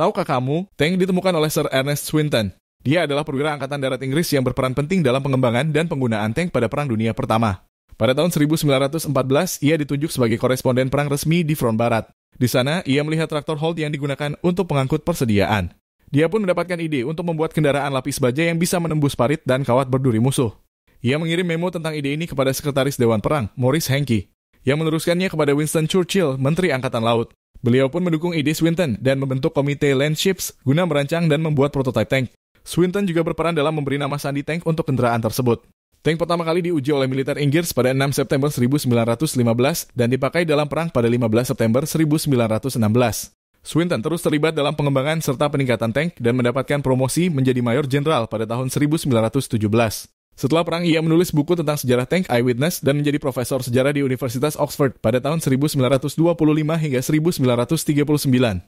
Tahukah kamu, tank ditemukan oleh Sir Ernest Swinton. Dia adalah perwira Angkatan Darat Inggris yang berperan penting dalam pengembangan dan penggunaan tank pada Perang Dunia Pertama. Pada tahun 1914, ia ditunjuk sebagai koresponden perang resmi di Front Barat. Di sana, ia melihat traktor Holt yang digunakan untuk pengangkut persediaan. Dia pun mendapatkan ide untuk membuat kendaraan lapis baja yang bisa menembus parit dan kawat berduri musuh. Ia mengirim memo tentang ide ini kepada Sekretaris Dewan Perang, Maurice Hankey, yang meneruskannya kepada Winston Churchill, Menteri Angkatan Laut. Beliau pun mendukung ide Swinton dan membentuk komite Landships guna merancang dan membuat prototipe tank. Swinton juga berperan dalam memberi nama sandi tank untuk kendaraan tersebut. Tank pertama kali diuji oleh militer Inggris pada 6 September 1915 dan dipakai dalam perang pada 15 September 1916. Swinton terus terlibat dalam pengembangan serta peningkatan tank dan mendapatkan promosi menjadi mayor jenderal pada tahun 1917. Setelah perang, ia menulis buku tentang sejarah tank Eyewitness dan menjadi profesor sejarah di Universitas Oxford pada tahun 1925 hingga 1939.